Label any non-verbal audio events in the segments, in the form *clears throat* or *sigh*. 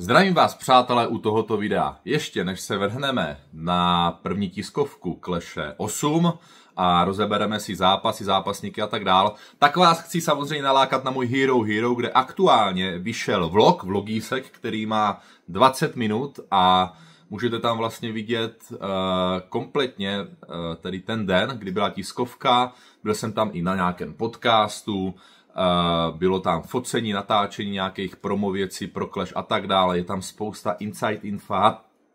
Zdravím vás, přátelé, u tohoto videa. Ještě než se vrhneme na první tiskovku Kleše 8 a rozebereme si zápasy, zápasníky a tak dál, tak vás chci samozřejmě nalákat na můj Hero Hero, kde aktuálně vyšel vlog, vlogísek, který má 20 minut a můžete tam vlastně vidět uh, kompletně uh, tedy ten den, kdy byla tiskovka, byl jsem tam i na nějakém podcastu, Eh, bylo tam focení, natáčení nějakých promověcí, prokleš a tak dále. Je tam spousta inside info,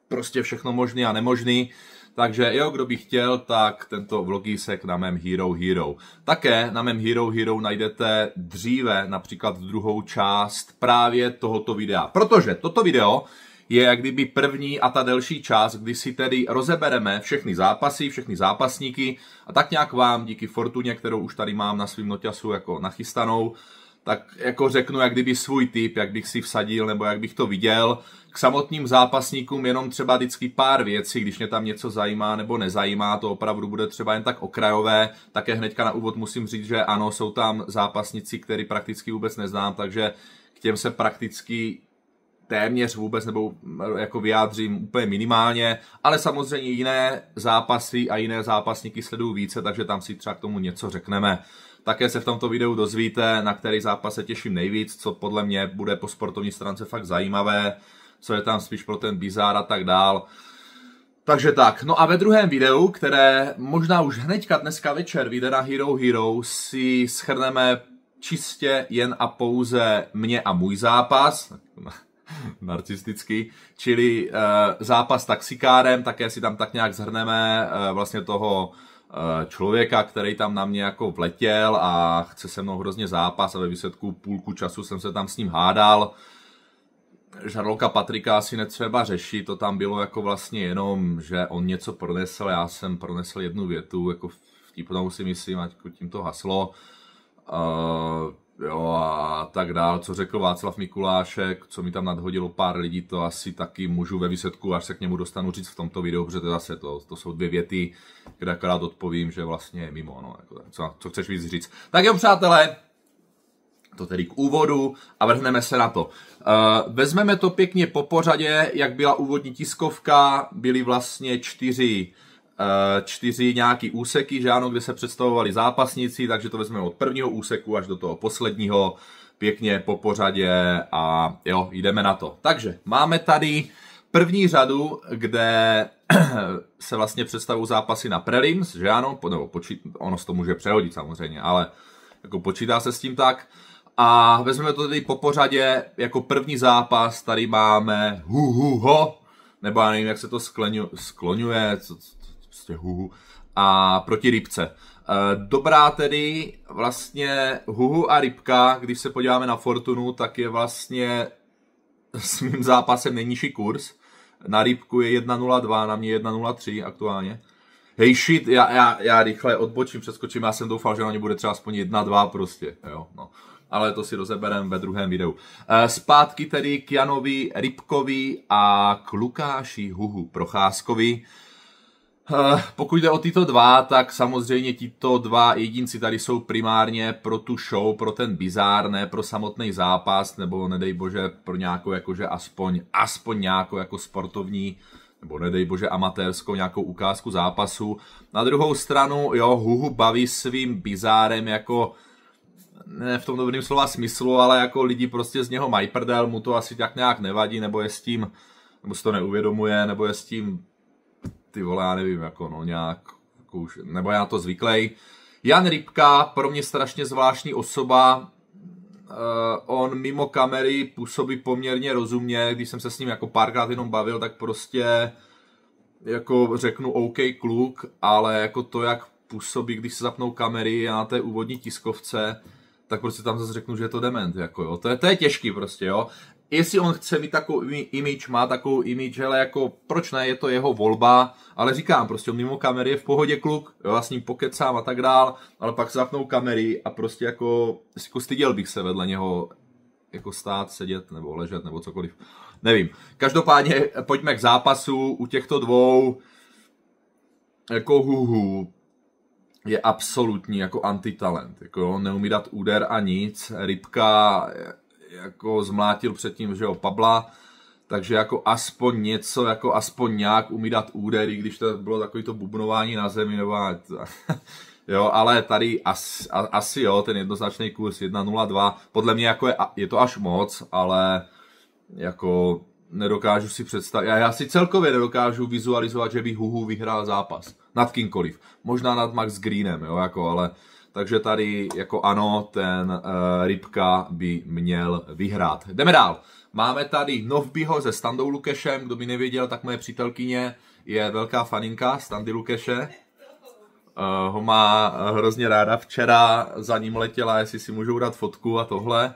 prostě všechno možný a nemožný. Takže jo, kdo by chtěl, tak tento vlogísek na mém Hero Hero. Také na mém Hero Hero najdete dříve, například v druhou část právě tohoto videa. Protože toto video je jak kdyby první a ta delší část, kdy si tedy rozebereme všechny zápasy, všechny zápasníky a tak nějak vám díky fortuně, kterou už tady mám na svým noťasu jako nachystanou, tak jako řeknu, jak kdyby svůj typ, jak bych si vsadil nebo jak bych to viděl. K samotným zápasníkům jenom třeba vždycky pár věcí, když mě tam něco zajímá nebo nezajímá, to opravdu bude třeba jen tak okrajové. Také hnedka na úvod musím říct, že ano, jsou tam zápasníci, který prakticky vůbec neznám, takže k těm se prakticky téměř vůbec, nebo eh, jako vyjádřím úplně minimálně, ale samozřejmě jiné zápasy a jiné zápasníky sledují více, takže tam si třeba k tomu něco řekneme. Také se v tomto videu dozvíte, na který zápas se těším nejvíc, co podle mě bude po sportovní stránce fakt zajímavé, co je tam spíš pro ten bizár a tak dál. Takže tak, no a ve druhém videu, které možná už hnedka dneska večer vyjde na Hero Hero, si schrneme čistě jen a pouze mě a můj zápas, *laughs* narcistický, čili uh, zápas taxikárem, také si tam tak nějak zhrneme uh, vlastně toho eh, člověka, který tam na mě jako vletěl a chce se mnou hrozně zápas a ve výsledku půlku času jsem se tam s ním hádal. Žarloka Patrika asi netřeba řešit, to tam bylo jako vlastně jenom, že on něco pronesl, já jsem pronesl jednu větu, jako vtipnou si myslím, ať tím to haslo. Uh, jo, a tak dál. Co řekl Václav Mikulášek, co mi tam nadhodilo pár lidí, to asi taky můžu ve výsledku, až se k němu dostanu říct v tomto videu, protože to zase to, to jsou dvě věty, kde akorát odpovím, že vlastně je mimo, no, jako, co, co chceš víc říct. Tak jo, přátelé, to tedy k úvodu a vrhneme se na to. Uh, vezmeme to pěkně po pořadě, jak byla úvodní tiskovka, byly vlastně čtyři uh, Eh, čtyři nějaký úseky, že ano, kde se představovali zápasníci, takže to vezmeme od prvního úseku až do toho posledního, pěkně po pořadě a jo, jdeme na to. Takže máme tady první řadu, kde *clears throat* se vlastně představují zápasy na prelims, že ano, nebo počít, ono se to může přehodit samozřejmě, ale jako počítá se s tím tak. A vezmeme to tady po pořadě, jako první zápas tady máme hu hu ho, nebo já nevím, jak se to skloňuje, co, prostě huhu, a proti rybce. E, dobrá tedy vlastně huhu a rybka, když se podíváme na Fortunu, tak je vlastně s *laughs* mým zápasem nejnižší kurz. Na rybku je 1.02, na mě 1.03 aktuálně. Hej shit, já, já, já rychle odbočím, přeskočím, já jsem doufal, že na ně bude třeba aspoň 1.2 prostě, jo, no ale to si rozeberem ve druhém videu. E, zpátky tedy k Janovi Rybkovi a k Lukáši Huhu Procházkovi. Eh, pokud jde o tyto dva, tak samozřejmě tito dva jedinci tady jsou primárně pro tu show, pro ten bizár, ne pro samotný zápas, nebo nedej bože pro nějakou jakože aspoň, aspoň nějakou jako sportovní nebo nedej bože amatérskou nějakou ukázku zápasu. Na druhou stranu, jo, Huhu baví svým bizárem jako ne v tom dobrým slova smyslu, ale jako lidi prostě z něho mají prdel, mu to asi tak nějak nevadí, nebo je s tím, nebo si to neuvědomuje, nebo je s tím ty vole, já nevím, jako no nějak, jako už, nebo já to zvyklej. Jan Rybka, pro mě strašně zvláštní osoba, uh, on mimo kamery působí poměrně rozumně, když jsem se s ním jako párkrát jenom bavil, tak prostě jako řeknu OK kluk, ale jako to, jak působí, když se zapnou kamery na té úvodní tiskovce, tak prostě tam zase řeknu, že je to dement, jako jo. To je, to je těžký prostě, jo jestli on chce mít takový image, má takovou image, ale jako proč ne, je to jeho volba, ale říkám, prostě on mimo kamery je v pohodě kluk, jo, já s ním pokecám a tak dál, ale pak zapnou kamery a prostě jako, jako styděl bych se vedle něho jako stát, sedět nebo ležet nebo cokoliv. Nevím. Každopádně pojďme k zápasu. U těchto dvou jako huhu je absolutní jako antitalent. Jako neumí dát úder a nic. Rybka jako zmlátil předtím, že jo, Pabla, takže jako aspoň něco, jako aspoň nějak umí dát údery, když to bylo takový to bubnování na zemi, nebo *laughs* jo, ale tady as, a, asi jo, ten jednoznačný kurz 1.02, podle mě jako je, je to až moc, ale jako nedokážu si představit, já, já si celkově nedokážu vizualizovat, že by Huhu vyhrál zápas nad kýmkoliv, možná nad Max Greenem, jo, jako, ale takže tady jako ano, ten uh, Rybka by měl vyhrát. Jdeme dál. Máme tady Novbyho se Standou Lukešem. Kdo by nevěděl, tak moje přítelkyně je velká faninka Standy Lukeše. Uh, ho má hrozně ráda. Včera za ním letěla, jestli si můžou dát fotku a tohle.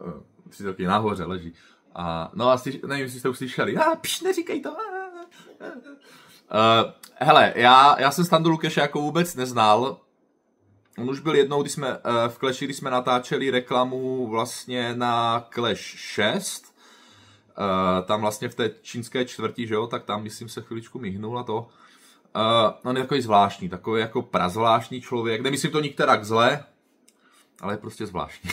Uh, eh, přítelkyně nahoře leží. A, no a slyš, nevím, jestli jste slyšeli. A, ah, neříkej to. Ah, ah. Uh, hele, já, já jsem Standu Lukeše jako vůbec neznal. On už byl jednou, když jsme uh, v Clash, když jsme natáčeli reklamu vlastně na Clash 6. Uh, eh, tam vlastně v té čínské čtvrti, že jo, tak tam myslím se chviličku mihnul a to. Uh, on je takový zvláštní, takový jako prazvláštní člověk. Nemyslím to nikterak zle, ale je prostě zvláštní.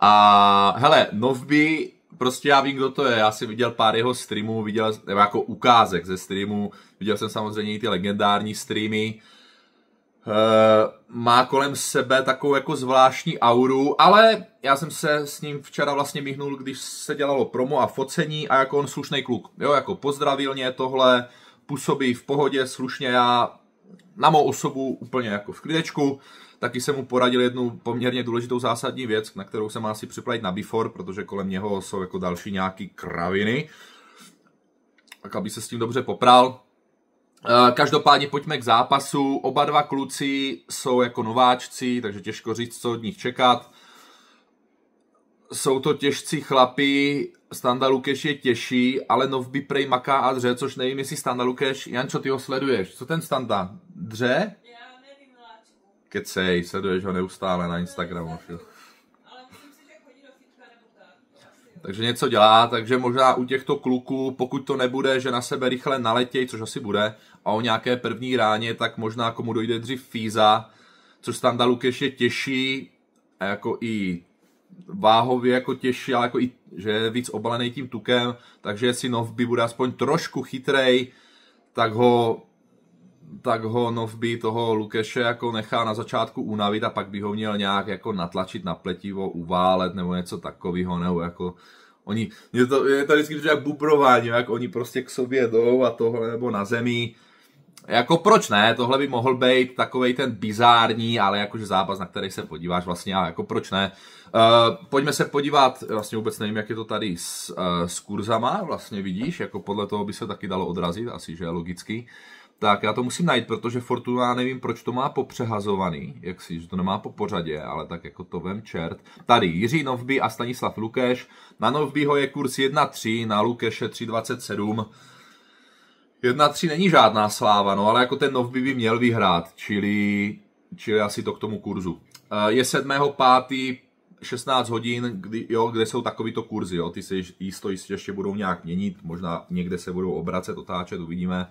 A hele, Novby prostě já vím, kdo to je. Já jsem viděl pár jeho streamů, viděl, nebo jako ukázek ze streamů, viděl jsem samozřejmě i ty legendární streamy. Uh, má kolem sebe takovou jako zvláštní auru, ale já jsem se s ním včera vlastně myhnul, když se dělalo promo a focení a jako on slušný kluk. Jo, jako pozdravil mě tohle, působí v pohodě, slušně já na mou osobu úplně jako v klidečku. Taky jsem mu poradil jednu poměrně důležitou zásadní věc, na kterou se má asi připravit na before, protože kolem něho jsou jako další nějaký kraviny. Tak aby se s tím dobře popral. Eh, každopádně pojďme k zápasu. Oba dva kluci jsou jako nováčci, takže těžko říct, co od nich čekat. Jsou to těžcí chlapi, Standa Lukeš je těžší, ale Novby prej maká a dře, což nevím, jestli Standa Lukeš, Jančo, ty ho sleduješ. Co ten Standa? Dře? kecej, sleduješ ho neustále na Instagramu. Že? Takže něco dělá, takže možná u těchto kluků, pokud to nebude, že na sebe rychle naletějí, což asi bude, a o nějaké první ráně, tak možná komu dojde dřív Fíza, což tam Lukeš je těžší, jako i váhově jako těžší, ale jako i, že je víc obalený tím tukem, takže jestli Novby bude aspoň trošku chytrej, tak ho tak ho Novby toho Lukeše jako nechá na začátku unavit a pak by ho měl nějak jako natlačit na pletivo, uválet nebo něco takového, nebo jako oni, je to, je to vždycky jak bubrování, jak oni prostě k sobě jdou a tohle nebo na zemi. Jako proč ne, tohle by mohl být takový ten bizární, ale jakože zápas, na který se podíváš vlastně a jako proč ne. Uh, pojďme se podívat, vlastně vůbec nevím, jak je to tady s, uh, s kurzama, vlastně vidíš, jako podle toho by se taky dalo odrazit, asi že logicky. Uh, tak já to musím najít, protože Fortuna, nevím, proč to má popřehazovaný, jak si, že to nemá po pořadě, ale tak jako to vem čert. Tady Jiří Novby a Stanislav Lukáš. Na Novbyho je kurz 1.3, na Lukeše 3.27. 1 není žádná sláva, no, ale jako ten Novby by měl vyhrát, čili, čili asi to k tomu kurzu. Eh, je 7.5. 16 hodin, kdy, jo, kde jsou takovýto kurzy, jo, ty se jisto jistě ještě budou nějak měnit, možná někde se budou obracet, otáčet, uvidíme.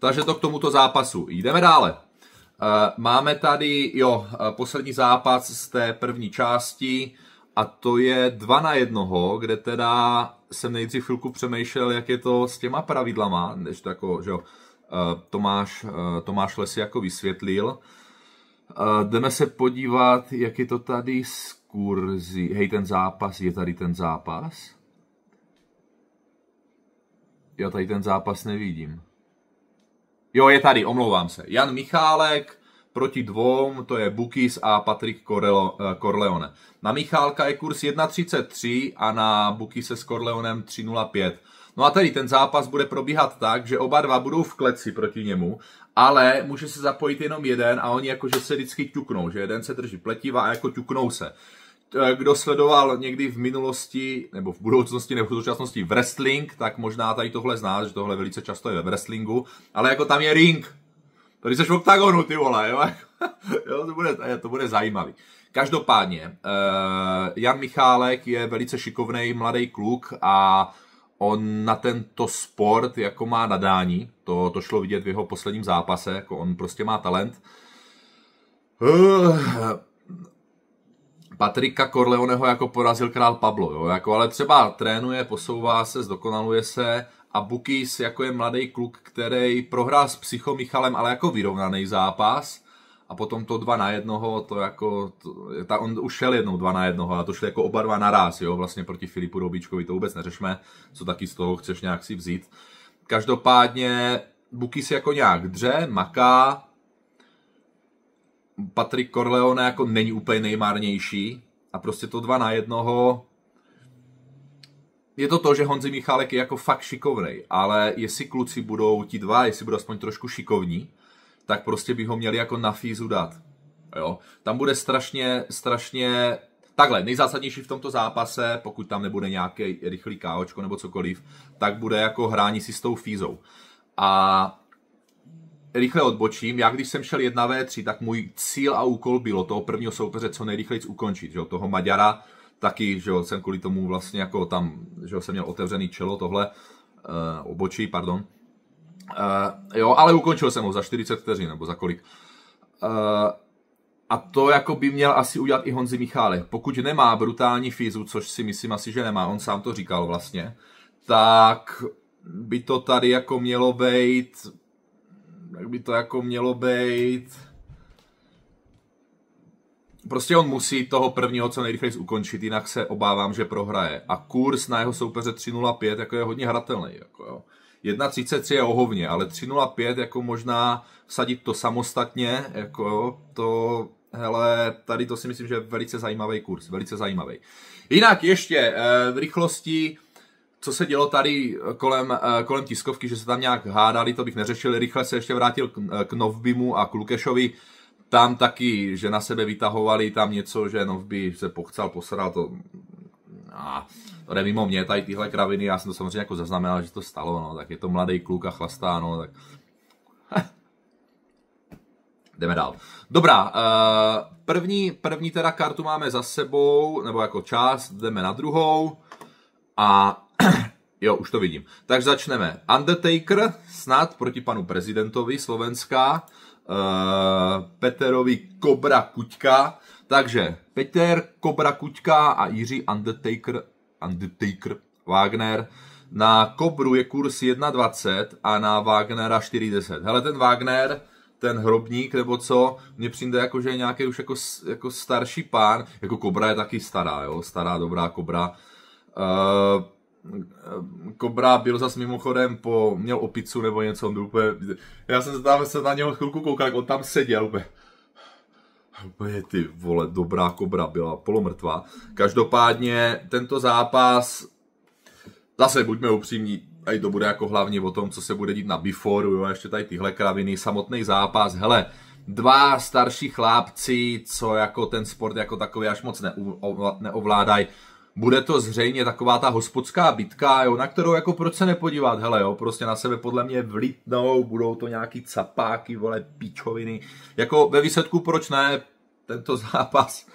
Takže to k tomuto zápasu. Jdeme dále. Eh, máme tady, jo, eh, poslední zápas z té první části a to je dva na jednoho, kde teda jsem nejdřív chvilku přemýšlel, jak je to s těma pravidlama, než to jako, že jo, eh, Tomáš, Tomáš Lesi jako vysvětlil. Jdeme se podívat, jak je to tady s kurzy. Hej, ten zápas, je tady ten zápas? Já tady ten zápas nevidím. Jo, je tady, omlouvám se. Jan Michálek proti dvou, to je Bukis a Patrik eh, Corleone. Na Michálka je kurz 1.33 a na Bukise s Corleonem 3.05. No a tady ten zápas bude probíhat tak, že oba dva budou v kleci proti němu, ale může se zapojit jenom jeden a oni jakože se vždycky ťuknou, že jeden se drží pletiva a jako ťuknou se. Eh, kdo sledoval někdy v minulosti, nebo v budoucnosti, nebo v současnosti wrestling, tak možná tady tohle zná, že tohle velice často je ve wrestlingu, ale jako tam je ring. Tady seš v oktagonu, ty vole, jo? *laughs* jo to, bude, to bude zajímavý. Každopádně, uh, Jan Michálek je velice šikovný mladý kluk a on na tento sport jako má nadání. To, to šlo vidět v jeho posledním zápase, jako on prostě má talent. Uh, Patrika Corleoneho jako porazil král Pablo, jo? Jako, ale třeba trénuje, posouvá se, zdokonaluje se a Bukis jako je mladý kluk, který prohrál s Psycho Michalem, ale jako vyrovnaný zápas a potom to dva na jednoho, to jako, to, ta, on už šel jednou dva na jednoho a to šli jako oba dva naraz, jo, vlastně proti Filipu Robíčkovi, to vůbec neřešme, co taky z toho chceš nějak si vzít. Každopádně Bukis jako nějak dře, maká, Patrick Corleone jako není úplně nejmárnější a prostě to dva na jednoho je to to, že Honzi Michálek je jako fakt šikovnej, ale jestli kluci budou ti dva, jestli budou aspoň trošku šikovní, tak prostě by ho měli jako na fízu dát. Jo? Tam bude strašně, strašně Takhle, nejzásadnější v tomto zápase, pokud tam nebude nějaké rychlý káočko nebo cokoliv, tak bude jako hrání si s tou fízou. A rychle odbočím, já když jsem šel 1v3, tak můj cíl a úkol bylo toho prvního soupeře co nejrychleji ukončit, že toho Maďara, taky, že jo, jsem kvůli tomu vlastně jako tam, že jo, jsem měl otevřený čelo, tohle, uh, obočí, pardon. Uh, jo, ale ukončil jsem ho za 40 vteřin, nebo za kolik. Uh, a to jako by měl asi udělat i Honzi Michálek. Pokud nemá brutální fízu, což si myslím asi, že nemá, on sám to říkal vlastně, tak by to tady jako mělo být jak by to jako mělo být. Prostě on musí toho prvního co nejrychleji ukončit, jinak se obávám, že prohraje. A kurz na jeho soupeře 3.05 jako je hodně hratelný. Jako jo. 1.33 je ohovně, ale 3.05 jako možná sadit to samostatně, jako to, hele, tady to si myslím, že je velice zajímavý kurz, velice zajímavý. Jinak ještě e, v rychlosti co se dělo tady eh, kolem, eh, kolem tiskovky, že se tam nějak hádali, to bych neřešil. Rychle se ještě vrátil k, eh, k Novbimu a k Lukešovi. Tam taky, že na sebe vytahovali tam něco, že Novby se pochcel, posral, to... A to jde mimo mě, tady tyhle kraviny, já jsem to samozřejmě jako zaznamenal, že to stalo, no, tak je to mladý kluk a chlastá, no, tak... *laughs* Jdeme dál. Dobrá, první, první teda kartu máme za sebou, nebo jako část, jdeme na druhou. A Jo, už to vidím. Tak začneme. Undertaker snad proti panu prezidentovi Slovenska, uh, Peterovi Kobra Kuťka. Takže Peter Kobra Kuťka a Jiří Undertaker, Undertaker Wagner. Na Kobru je kurz 1,20 a na Wagnera 4,10. Hele, ten Wagner, ten hrobník nebo co, mně přijde jako, že je nějaký už jako, jako starší pán, jako Kobra je taky stará, jo, stará dobrá Kobra. Uh, Kobra byl zase mimochodem po, měl opicu nebo něco, on byl úplně, já jsem se tam se na něho chvilku koukal, jak on tam seděl úplně. Úplně ty vole, dobrá kobra byla polomrtvá. Každopádně tento zápas, zase buďme upřímní, i to bude jako hlavně o tom, co se bude dít na Biforu, jo, ještě tady tyhle kraviny, samotný zápas, hele, dva starší chlápci, co jako ten sport jako takový až moc neovládají, bude to zřejmě taková ta hospodská bitka, jo, na kterou jako proč se nepodívat, hele jo, prostě na sebe podle mě vlítnou, budou to nějaký capáky, vole, píčoviny, jako ve výsledku proč ne, tento *laughs* zápas,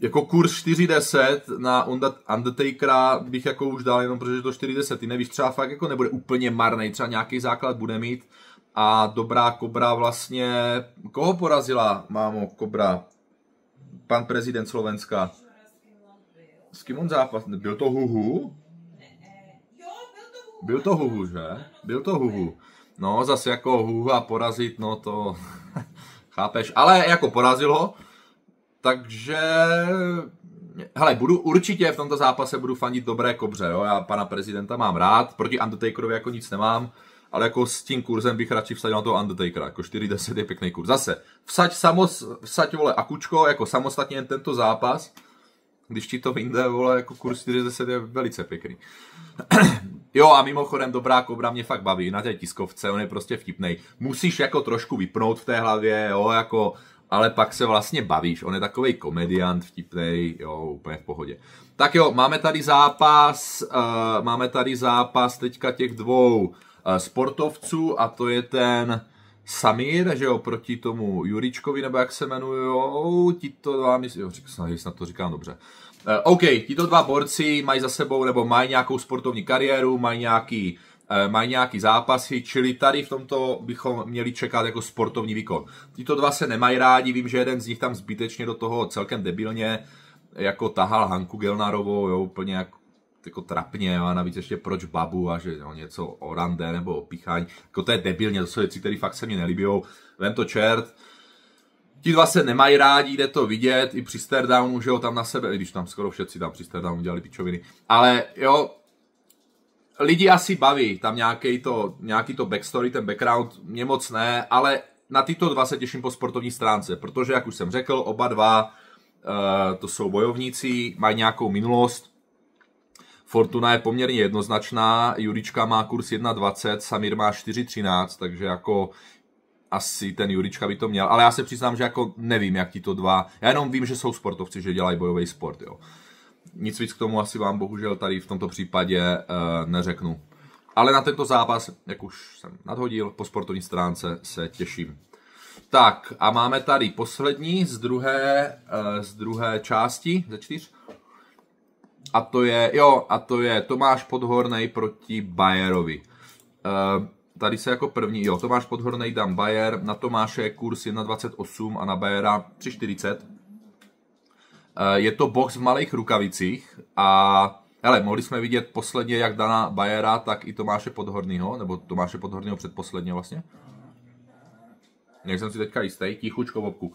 jako kurz 4.10 na Undertakera bych jako už dal jenom, protože to 4.10, ty nevíš, třeba fakt jako nebude úplně marný, třeba nějaký základ bude mít a dobrá Kobra vlastně, koho porazila, mámo, Kobra? Pan prezident Slovenska. S kým on zápas? Byl to Huhu? Byl to Huhu, že? Byl to Huhu. No, zase jako huhu, a porazit, no to... *laughs* chápeš? Ale jako porazil ho, takže... Hele, budu určitě v tomto zápase budu fandit dobré kobře, jo? Já pana prezidenta mám rád, proti Undertakerovi jako nic nemám, ale jako s tím kurzem bych radši vsadil na toho Undertakera, jako 4-10 je pěkný kurz. Zase, vsaď, samos, vsaď vole Akučko, jako samostatně tento zápas, když ti to vyjde, vole, jako kurz 40 je velice pěkný. *clears throat* jo a mimochodem dobrá kobra mě fakt baví na té tiskovce, on je prostě vtipnej. Musíš jako trošku vypnout v té hlavě, jo, jako, ale pak se vlastně bavíš. On je takový komediant, vtipnej, jo, úplně v pohodě. Tak jo, máme tady zápas, uh, máme tady zápas teďka těch dvou uh, sportovců a to je ten Samir, že jo, proti tomu Juričkovi, nebo jak se jmenujou, tito dva, myslím, jo, snad, snad to říkám dobře. Uh, OK, tito dva borci mají za sebou, nebo mají nějakou sportovní kariéru, mají nějaký e, mají nějaký zápasy, čili tady v tomto bychom měli čekat jako sportovní výkon. Tito dva se nemají rádi, vím, že jeden z nich tam zbytečně do toho celkem debilně jako tahal Hanku Gelnarovou, jo, úplně jako jako trapně, jo, a navíc ještě proč babu a že jo, něco o rande nebo o píchání. Jako to je debilně, to jsou věci, které fakt se mi nelíbí. Vem to čert, ti dva se nemají rádi, jde to vidět, i při stardownu, že jo, tam na sebe, i když tam skoro všetci tam při stardownu dělali pičoviny, ale jo, lidi asi baví, tam nějaký to, nějaký to backstory, ten background, mě moc ne, ale na tyto dva se těším po sportovní stránce, protože, jak už jsem řekl, oba dva uh, to jsou bojovníci, mají nějakou minulost, Fortuna je poměrně jednoznačná, Jurička má kurz 1,20, Samir má 4,13, takže jako asi ten Jurička by to měl, ale já se přiznám, že jako nevím, jak ti to dva, já jenom vím, že jsou sportovci, že dělají bojový sport, jo. Nic víc k tomu asi vám bohužel tady v tomto případě e, neřeknu. Ale na tento zápas, jak už jsem nadhodil, po sportovní stránce se těším. Tak a máme tady poslední z druhé, e, z druhé části, ze čtyř a to je, jo, a to je Tomáš Podhornej proti Bayerovi. E, tady se jako první, jo, Tomáš Podhornej dám Bayer, na Tomáše je kurz 1,28 a na Bayera 3,40. E, eh, je to box v malých rukavicích a hele, mohli jsme vidět posledně jak Dana Bayera, tak i Tomáše Podhornýho, nebo Tomáše Podhornýho předposledně vlastně. Nech jsem si teďka jistý, tichučko, Bobku.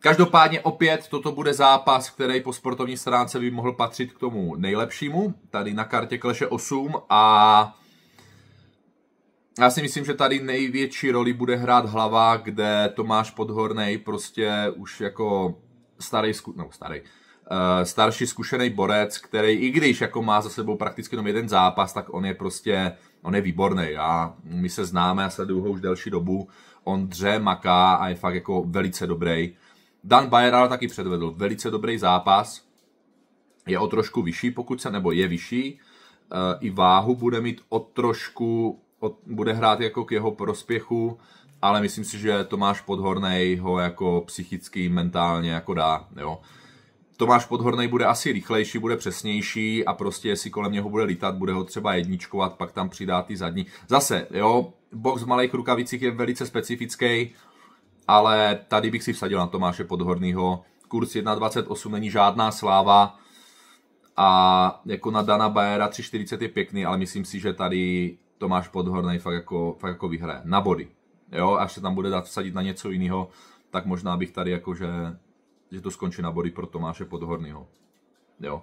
Každopádně opět toto bude zápas, který po sportovní stránce by mohl patřit k tomu nejlepšímu. Tady na kartě kleše 8 a já si myslím, že tady největší roli bude hrát hlava, kde Tomáš Podhornej prostě už jako starý, zku... no, starý, uh, starší zkušený borec, který i když jako má za sebou prakticky jenom jeden zápas, tak on je prostě, on je výborný. Já, my se známe, já sleduju ho už delší dobu, on dře, maká a je fakt jako velice dobrý. Dan Bajeral taky předvedl velice dobrý zápas. Je o trošku vyšší, pokud se, nebo je vyšší. Eh, I váhu bude mít o trošku, bude hrát jako k jeho prospěchu, ale myslím si, že Tomáš Podhornej ho jako psychicky, mentálně jako dá, jo. Tomáš Podhornej bude asi rychlejší, bude přesnější a prostě jestli kolem něho bude lítat, bude ho třeba jedničkovat, pak tam přidá ty zadní. Zase, jo, box v malých rukavicích je velice specifický, ale tady bych si vsadil na Tomáše Podhornýho. Kurs 1,28 není žádná sláva a jako na Dana Bajera 3,40 je pěkný, ale myslím si, že tady Tomáš Podhorný fakt jako, fakt jako vyhraje. Na body. Jo, až se tam bude dát vsadit na něco jiného, tak možná bych tady jako, že, že to skončí na body pro Tomáše Podhornýho. Jo.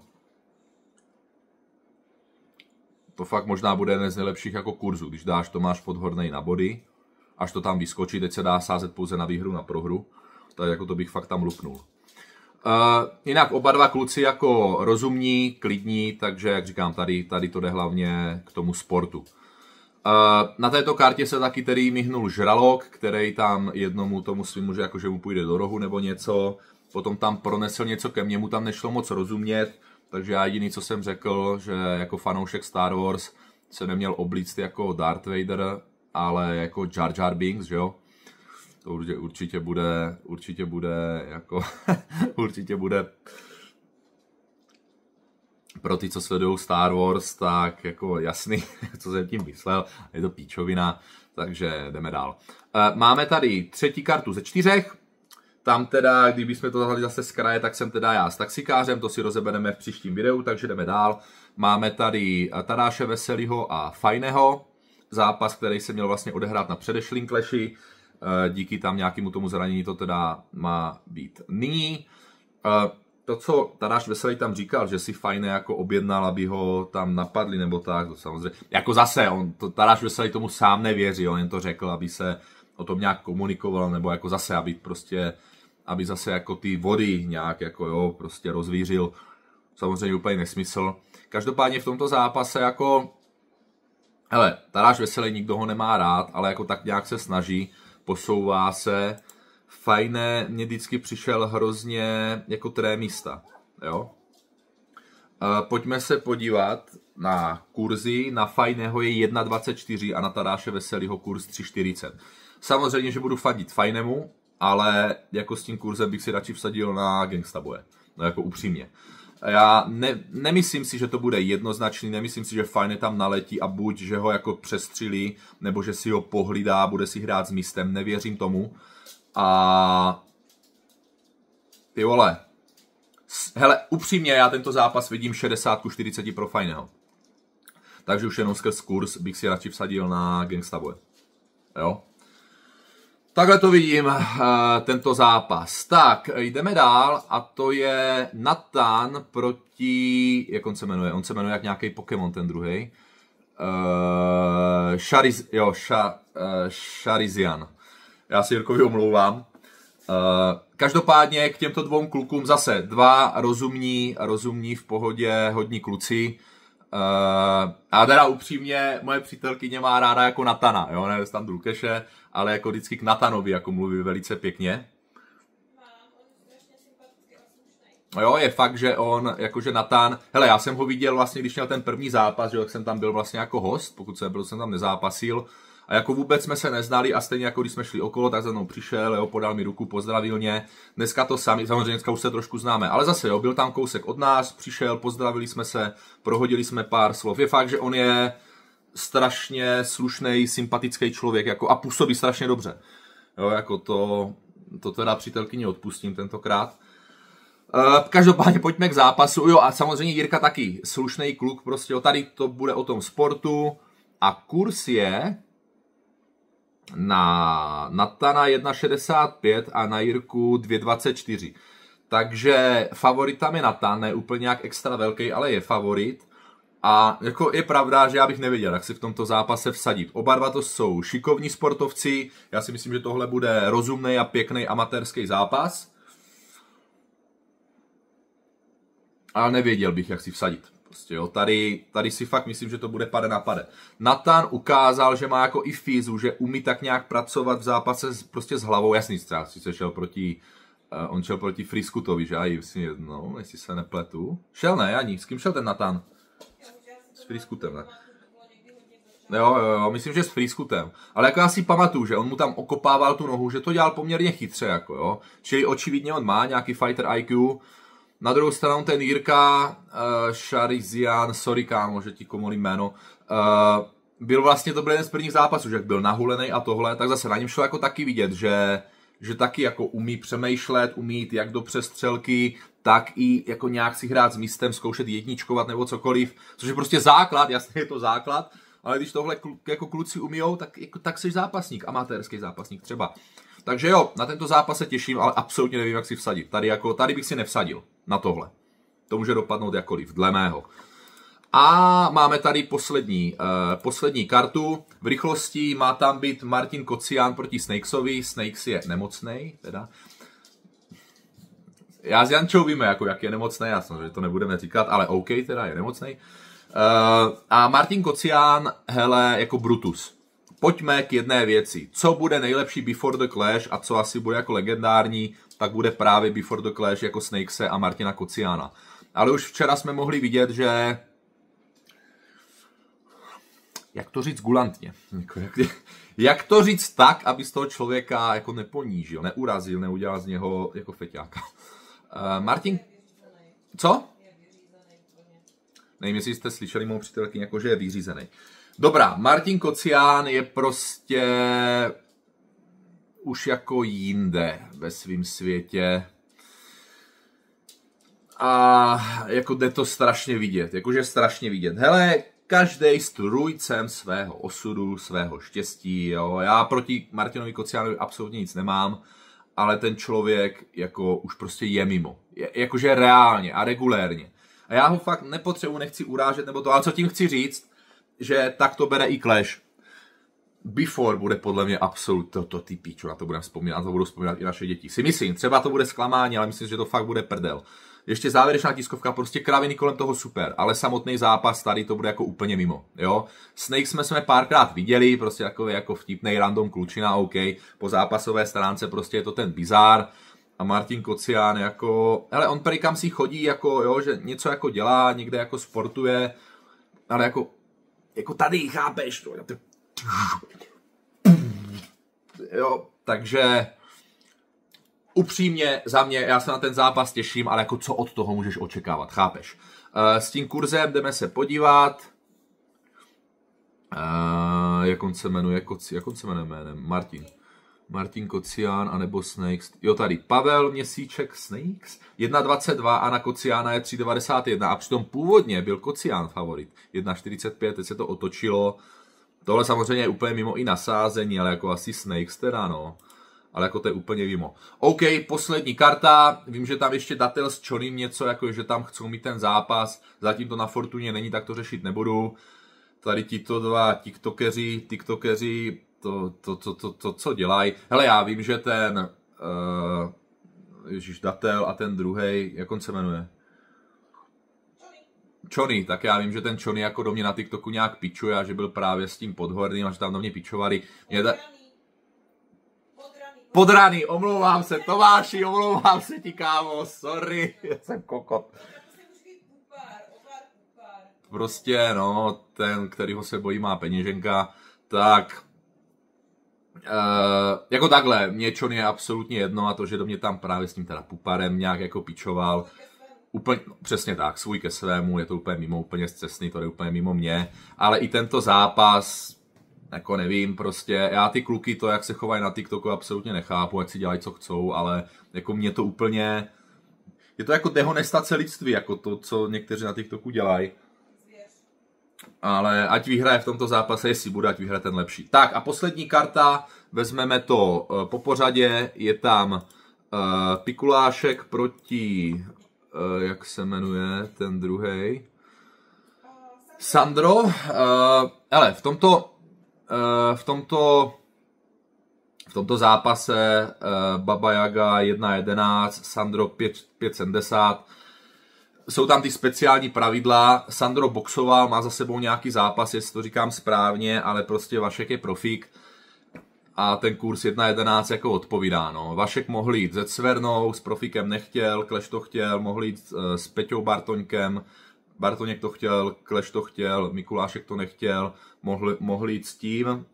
To fakt možná bude jeden z nejlepších jako kurzu, když dáš Tomáš Podhornej na body, až to tam vyskočí. Teď se dá sázet pouze na výhru, na prohru. Tak jako to bych fakt tam lupnul. Uh, eh, jinak oba dva kluci jako rozumní, klidní, takže jak říkám, tady, tady to jde hlavně k tomu sportu. Uh, na této kartě se taky tedy myhnul žralok, který tam jednomu tomu svým že jakože mu půjde do rohu nebo něco, potom tam pronesl něco ke mně, mu tam nešlo moc rozumět, takže já jediný, co jsem řekl, že jako fanoušek Star Wars se neměl oblíct jako Darth Vader, ale jako Jar Jar Binks, že jo? To určitě, bude, určitě bude jako, *laughs* určitě bude pro ty, co sledují Star Wars, tak jako jasný, *laughs* co jsem tím myslel, je to píčovina, takže jdeme dál. Eh, máme tady třetí kartu ze čtyřech, tam teda, kdybychom to dali zase z kraje, tak jsem teda já s taxikářem, to si rozebereme v příštím videu, takže jdeme dál. Máme tady eh, Tadáše Veselýho a Fajného zápas, který se měl vlastně odehrát na předešlým kleši. Eh, díky tam nějakému tomu zranění to teda má být nyní. Eh, to, co Tadáš Veselý tam říkal, že si fajné jako objednal, aby ho tam napadli nebo tak, to samozřejmě. Jako zase, on, to, Tadáš Veselý tomu sám nevěří, on jen to řekl, aby se o tom nějak komunikoval, nebo jako zase, aby prostě, aby zase jako ty vody nějak jako jo, prostě rozvířil. Samozřejmě úplně nesmysl. Každopádně v tomto zápase jako Hele, Taráš Veselý nikdo ho nemá rád, ale jako tak nějak se snaží, posouvá se. Fajné, mě vždycky přišel hrozně jako trémista, jo. E, pojďme se podívat na kurzy, na Fajného je 1,24 a na Taráše Veselýho kurz 3,40. Samozřejmě, že budu fadit Fajnemu, ale jako s tím kurzem bych si radši vsadil na Gangstaboje, no jako upřímně. Já ne, nemyslím si, že to bude jednoznačný, nemyslím si, že Fajne tam naletí a buď, že ho jako přestřelí, nebo že si ho pohlídá, bude si hrát s místem, nevěřím tomu. A ty vole, hele, upřímně já tento zápas vidím 60 ku 40 pro Fajného. Takže už jenom skrz kurz bych si radši vsadil na Gangsta Boy. Jo? Takhle to vidím, eh, tento zápas. Tak, jdeme dál a to je Nathan proti, jak on se jmenuje? On se jmenuje jak nějaký Pokémon, ten druhý. Uh, eh, Shariz, jo, ša, uh, eh, Sharizian. Já si Jirkovi omlouvám. Uh, každopádně k těmto dvou klukům zase dva rozumní, rozumní v pohodě, hodní kluci. Uh, Uh, a teda upřímně, moje přítelkyně má ráda jako Natana, jo, ne tam Drukeše, ale jako vždycky k Natanovi jako mluví velice pěkně. Jo, je fakt, že on, jakože Natan, hele, já jsem ho viděl vlastně, když měl ten první zápas, že jo, jsem tam byl vlastně jako host, pokud se byl, jsem tam nezápasil, a jako vůbec jsme se neznali a stejně jako když jsme šli okolo, tak za mnou přišel, jo, podal mi ruku, pozdravil mě. Dneska to sami, samozřejmě dneska už se trošku známe, ale zase jo, byl tam kousek od nás, přišel, pozdravili jsme se, prohodili jsme pár slov. Je fakt, že on je strašně slušný, sympatický člověk jako, a působí strašně dobře. Jo, jako to, to teda přítelkyni odpustím tentokrát. Uh, každopádně pojďme k zápasu. Jo a samozřejmě Jirka taky, slušný kluk, prostě jo, tady to bude o tom sportu. A kurz je na Natana 1,65 a na Jirku 2,24. Takže favoritami Natan ne úplně nějak extra velký, ale je favorit. A jako je pravda, že já bych nevěděl, jak si v tomto zápase vsadit. Oba dva to jsou šikovní sportovci, já si myslím, že tohle bude rozumný a pěkný amatérský zápas. Ale nevěděl bych, jak si vsadit. Prostě jo, tady, tady si fakt myslím, že to bude pade na pade. Nathan ukázal, že má jako i fízu, že umí tak nějak pracovat v zápase s, prostě s hlavou. Jasný, třeba si se šel proti, uh, on šel proti Friskutovi, že? aj, si jednou, jestli se nepletu. Šel ne, ani. S kým šel ten Nathan? S, Friskutem, ne? Jo, jo, jo, myslím, že s Friskutem. Ale jako já si pamatuju, že on mu tam okopával tu nohu, že to dělal poměrně chytře, jako jo. Čili očividně on má nějaký fighter IQ, na druhou stranu ten Jirka uh, Šarizian, sorry kámo, že ti komolí jméno, uh, byl vlastně, to byl jeden z prvních zápasů, že jak byl nahulený a tohle, tak zase na něm šlo jako taky vidět, že, že taky jako umí přemýšlet, umí jít jak do přestřelky, tak i jako nějak si hrát s místem, zkoušet jedničkovat nebo cokoliv, což je prostě základ, jasně je to základ, ale když tohle jako kluci umíjou, tak, jako, tak jsi zápasník, amatérský zápasník třeba. Takže jo, na tento zápas se těším, ale absolutně nevím, jak si vsadit. Tady, jako, tady bych si nevsadil na tohle. To může dopadnout jakoliv, dle mého. A máme tady poslední, uh, poslední kartu. V rychlosti má tam být Martin Kocián proti Snakesovi. Snakes je nemocný, teda. Já s Jančou víme, jako, jak je nemocný, já samozřejmě to nebudeme říkat, ale OK, teda je nemocný. Uh, eh, a Martin Kocián, hele, jako Brutus. Pojďme k jedné věci. Co bude nejlepší Before the Clash a co asi bude jako legendární, tak bude právě Before the Clash jako Snakese a Martina Kociana. Ale už včera jsme mohli vidět, že jak to říct gulantně, jako jak to říct tak, aby z toho člověka jako neponížil, neurazil, neudělal z něho jako feťáka. Eh, Martin, co? Nevím, jestli jste slyšeli mou přítelkyni, jako že je vyřízený. Dobrá, Martin Kocián je prostě už jako jinde ve svém světě. A jako jde to strašně vidět, jakože strašně vidět. Hele, každý trůjcem svého osudu, svého štěstí, jo. Já proti Martinovi Kociánovi absolutně nic nemám, ale ten člověk jako už prostě je mimo. Je, jakože reálně a regulérně. A já ho fakt nepotřebuji, nechci urážet nebo to, ale co tím chci říct, že tak to bere i Clash. Before bude podle mě absolut to, to ty píčo, na to budeme vzpomínat, na to budou vzpomínat i naše děti. Si myslím, třeba to bude zklamání, ale myslím, že to fakt bude prdel. Ještě závěrečná tiskovka, prostě kraviny kolem toho super, ale samotný zápas tady to bude jako úplně mimo, jo. Snake jsme jsme párkrát viděli, prostě jako, jako vtipný random klučina, OK, po zápasové stránce prostě je to ten bizár, a Martin Kocián jako, hele, on prý kam si chodí, jako, jo, že něco jako dělá, někde jako sportuje, ale jako jako tady, chápeš to. Jo, takže upřímně za mě, já se na ten zápas těším, ale jako co od toho můžeš očekávat, chápeš? Eh, s tím kurzem jdeme se podívat. Uh, jak on se jmenuje, jak on se jmenuje jménem? Martin. Martin Kocián a nebo Snakes. Jo, tady Pavel Měsíček Snakes 1,22 a na Kociána je 3,91 a přitom původně byl Kocián favorit 1,45, teď se to otočilo. Tohle samozřejmě je úplně mimo i nasázení, ale jako asi Snakes teda, no. Ale jako to je úplně mimo. OK, poslední karta. Vím, že tam ještě datel s Chonym něco, jako že tam chcou mít ten zápas. Zatím to na Fortuně není, tak to řešit nebudu. Tady tito dva tiktokeři, tiktokeři to, to, to, to, to co dělají. Hele, já vím, že ten uh, Ježíš Datel a ten druhý, jak on se jmenuje? Čony, tak já vím, že ten Čony jako do mě na TikToku nějak pičuje a že byl právě s tím podhorným a že tam do mě pičovali. Mě ta... Podraný, omlouvám se, Tomáši, omlouvám se ti, kámo, sorry, já jsem kokot. Prostě, no, ten, kterýho se bojí, má peněženka, tak Uh, jako takhle, mě čon je absolutně jedno a to, že do mě tam právě s tím teda puparem nějak jako pičoval, úplně, no, přesně tak, svůj ke svému, je to úplně mimo, úplně zcestný, to je úplně mimo mě, ale i tento zápas, jako nevím, prostě, já ty kluky, to, jak se chovají na TikToku, absolutně nechápu, jak si dělají, co chcou, ale jako mě to úplně, je to jako dehonestace lidství, jako to, co někteří na TikToku dělají ale ať vyhraje v tomto zápase, jestli bude, ať vyhraje ten lepší. Tak a poslední karta, vezmeme to eh, po pořadě, je tam uh, Pikulášek proti, uh, jak se jmenuje ten druhý. Sandro, uh, ale v tomto, uh, v tomto v tomto zápase uh, Baba Jaga 1.11, Sandro 5.70, jsou tam ty speciální pravidla. Sandro boxoval, má za sebou nějaký zápas, jestli to říkám správně, ale prostě Vašek je profík a ten kurz 1.11 jako odpovídá. No. Vašek mohl jít se Cvernou, s Profikem nechtěl, Kleš to chtěl, mohl jít eh, s Peťou Bartoňkem, Bartoněk to chtěl, Kleš to chtěl, Mikulášek to nechtěl, mohl, mohl jít s tím,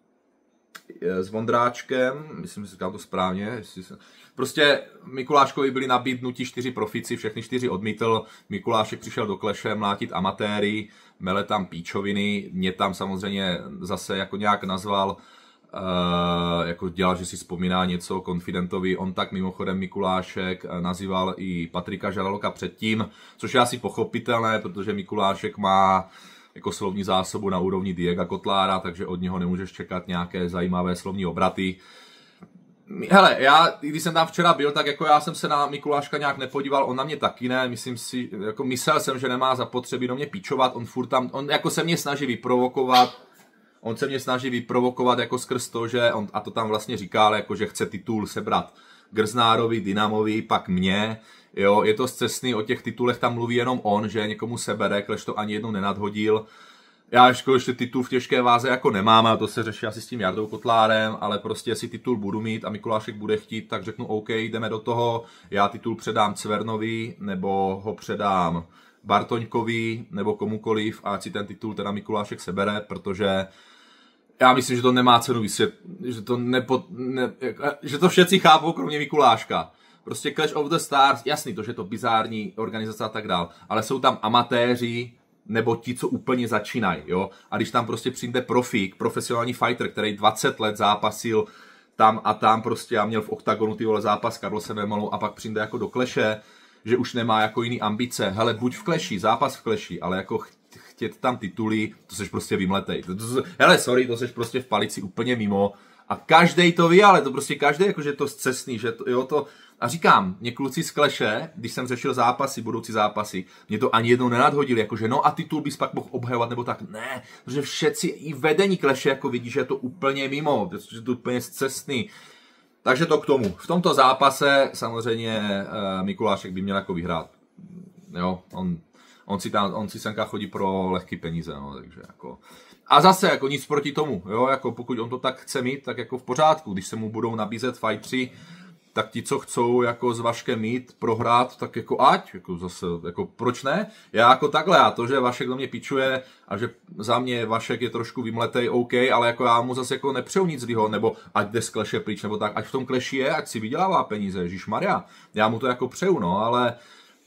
Eh, s Vondráčkem, myslím, že říkám to správně, se... prostě Mikuláškovi byli nabídnuti čtyři profici, všechny čtyři odmítl, Mikulášek přišel do kleše mlátit amatéry, mele tam píčoviny, mě tam samozřejmě zase jako nějak nazval, Uh, jako dělal, že si vzpomíná něco konfidentovi, On tak mimochodem Mikulášek eh, nazýval i Patrika Žaraloka předtím, což je asi pochopitelné, protože Mikulášek má uh, jako slovní zásobu na úrovni Diego Kotlára, takže od něho nemůžeš čekat nějaké zajímavé slovní obraty. Hele, já, když jsem tam včera byl, tak jako já jsem se na Mikuláška nějak nepodíval, on na mě taky ne, myslím si, jako myslel jsem, že nemá zapotřebí do mě pičovat, on furt tam, on jako se mě snaží vyprovokovat, on se mě snaží vyprovokovat jako skrz to, že on, a to tam vlastně říkal, jako že chce titul sebrat Grznárovi, Dynamovi, pak mě, Jo, je to zcestný, o těch titulech tam mluví jenom on, že někomu sebere, klež to ani jednou nenadhodil. Já jako ještě titul v těžké váze jako nemám, a to se řeší asi s tím Jardou Kotlárem, ale prostě si titul budu mít a Mikulášek bude chtít, tak řeknu OK, jdeme do toho, já titul předám Cvernovi, nebo ho předám Bartoňkovi, nebo komukoliv a si ten titul teda Mikulášek sebere, protože já myslím, že to nemá cenu vysvětlit, že to, nepo, ne, že to všetci chápou, kromě Mikuláška. Prostě Clash of the Stars, jasný to, že je to bizární organizace a tak dál, ale jsou tam amatéři, nebo ti, co úplně začínají, jo. A když tam prostě přijde profík, profesionální fighter, který 20 let zápasil tam a tam prostě a měl v oktagonu ty vole zápas Karlo se Emalou a pak přijde jako do kleše, že už nemá jako jiný ambice. Hele, buď v kleši, zápas v kleši, ale jako chtět tam tituly, to seš prostě vymletej. hele, sorry, to seš prostě v palici úplně mimo a každý to ví, ale to prostě každý, jakože to zcestný, že to, jo, to, a říkám, mě kluci z Kleše, když jsem řešil zápasy, budoucí zápasy, mě to ani jednou nenadhodili, jakože no a titul bys pak mohl obhajovat nebo tak. Ne, protože všetci, i vedení Kleše, jako vidí, že je to úplně mimo, že je to úplně zcestný. Takže to k tomu. V tomto zápase samozřejmě eh, Mikulášek by měl jako vyhrát. Jo, on, on si, tam, on si semka chodí pro lehký peníze, no, takže jako... A zase jako nic proti tomu, jo, jako pokud on to tak chce mít, tak jako v pořádku, když se mu budou nabízet fightři, tak ti, co chcou jako s Vaškem mít, prohrát, tak jako ať, jako zase, jako proč ne? Já jako takhle, a to, že Vašek do mě pičuje a že za mě Vašek je trošku vymletej, OK, ale jako já mu zase jako nepřeju nic zlýho, nebo ať jde z kleše pryč, nebo tak, ať v tom kleši je, ať si vydělává peníze, Maria. Já mu to jako přeju, no, ale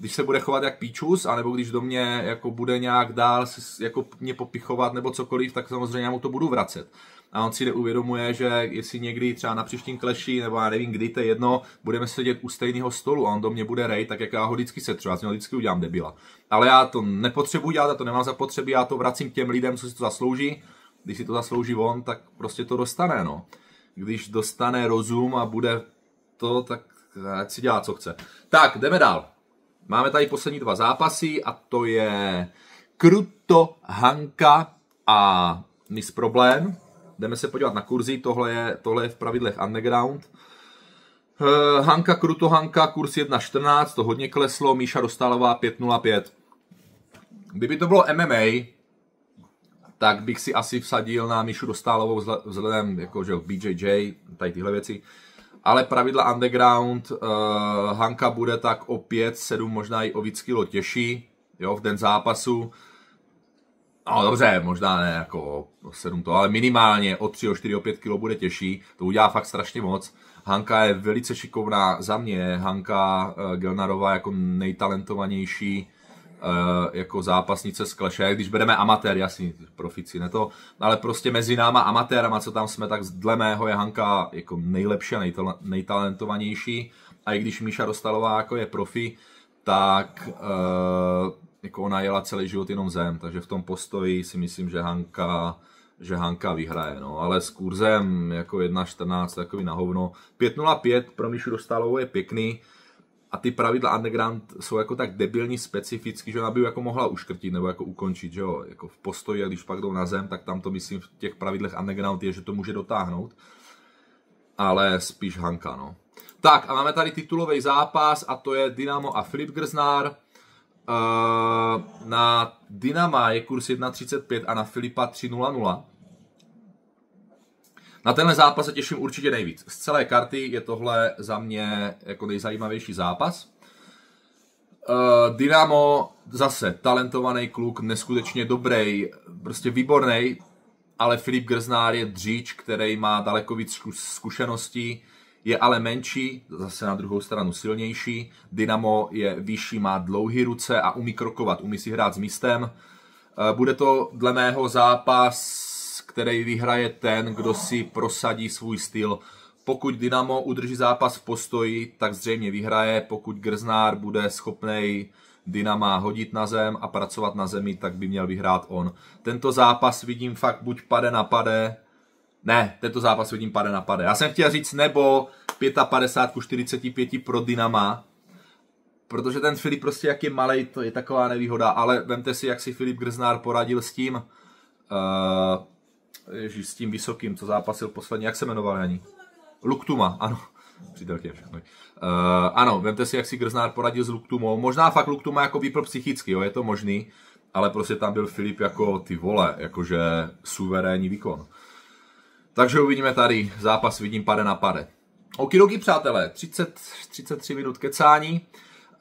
když se bude chovat jak píčus, anebo když do mě jako bude nějak dál jako mě popichovat nebo cokoliv, tak samozřejmě já mu to budu vracet. A on si uvědomuje, že jestli někdy třeba na příštím kleši, nebo já nevím kdy, to je jedno, budeme sedět u stejného stolu a on do mě bude rej, tak jak já ho vždycky setřu, já z něho vždycky udělám debila. Ale já to nepotřebuji dělat, já to nemám zapotřebí, já to vracím těm lidem, co si to zaslouží. Když si to zaslouží on, tak prostě to dostane, no. Když dostane rozum a bude to, tak ať si dělá, co chce. Tak, jdeme dál. Máme tady poslední dva zápasy a to je Kruto Hanka a Miss Problém. Jdeme se podívat na kurzy, tohle je, tohle je v pravidlech Underground. Eh, Hanka, Kruto Hanka, kurz 1.14, to hodně kleslo, Míša Dostalová 5.05. Kdyby to bylo MMA, tak bych si asi vsadil na Míšu Dostálovou vzhledem jako, že BJJ, tady tyhle věci ale pravidla Underground uh, Hanka bude tak o 5, 7, možná i o víc kilo těžší, jo, v den zápasu. No dobře, možná ne jako o 7 to, ale minimálně o 3, o 4, o 5 kilo bude těžší, to udělá fakt strašně moc. Hanka je velice šikovná za mě, Hanka uh, Gelnarová jako nejtalentovanější Eh, jako zápasnice z jak když bereme amatér, jasně, profici, ne to, ale prostě mezi náma amatérama, co tam jsme, tak dle mého je Hanka jako nejlepší a nejtal- nejtalentovanější a i když Míša Rostalová jako je profi, tak eh, jako ona jela celý život jenom zem, takže v tom postoji si myslím, že Hanka že Hanka vyhraje, no, ale s kurzem jako 1.14 takový na hovno. 5.05 pro Míšu Dostalovou je pěkný, a ty pravidla underground jsou jako tak debilní specificky, že ona by jako mohla uškrtit nebo jako ukončit, že jo, jako v postoji a když pak jdou na zem, tak tam to myslím v těch pravidlech underground je, že to může dotáhnout, ale spíš Hanka, no. Tak a máme tady titulový zápas a to je Dynamo a Filip Grznár. Uh, na Dynama je kurz 1.35 a na Filipa 3.00. Na tenhle zápas se těším určitě nejvíc. Z celé karty je tohle za mě jako nejzajímavější zápas. Eh, Dynamo zase talentovaný kluk, neskutečně dobrý, prostě výborný, ale Filip Grznár je dříč, který má daleko víc zkušeností, je ale menší, zase na druhou stranu silnější. Dynamo je vyšší, má dlouhé ruce a umí krokovat, umí si hrát s místem. Eh, bude to dle mého zápas který vyhraje ten, kdo si prosadí svůj styl. Pokud Dynamo udrží zápas v postoji, tak zřejmě vyhraje. Pokud Grznár bude schopný Dynama hodit na zem a pracovat na zemi, tak by měl vyhrát on. Tento zápas vidím fakt buď pade na pade, ne, tento zápas vidím pade na pade. Já jsem chtěl říct nebo 55 ku 45 pro Dynama, protože ten Filip prostě jak je malej, to je taková nevýhoda, ale vemte si, jak si Filip Grznár poradil s tím, uh, Ježíš, s tím vysokým, co zápasil poslední, jak se jmenoval ani? Luktuma, ano. Přítelky všechno. Uh, ano, vemte si, jak si Grznár poradil s Luktumou. Možná fakt Luktuma jako vypl psychicky, jo, je to možný, ale prostě tam byl Filip jako ty vole, jakože suverénní výkon. Takže uvidíme tady, zápas vidím pade na pade. Okidoki, přátelé, 30, 33 minut kecání.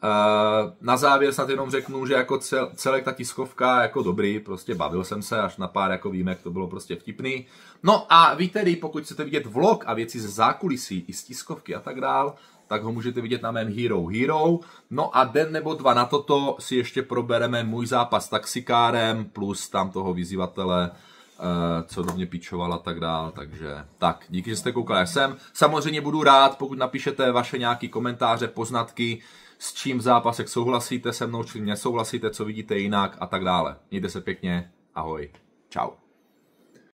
Eh, na závěr snad jenom řeknu, že jako cel, celek ta tiskovka jako dobrý, prostě bavil jsem se až na pár jako výjimek, to bylo prostě vtipný. No a vy tedy, pokud chcete vidět vlog a věci ze zákulisí i z tiskovky a tak dál, tak ho můžete vidět na mém Hero Hero. No a den nebo dva na toto si ještě probereme můj zápas taxikárem plus tam toho vyzývatele eh, co do mě pičoval a tak dál, takže tak, díky, že jste koukali jsem. Samozřejmě budu rád, pokud napíšete vaše nějaké komentáře, poznatky, s čím v zápasech souhlasíte se mnou, čím nesouhlasíte, co vidíte jinak a tak dále. Mějte se pěkně, ahoj, čau.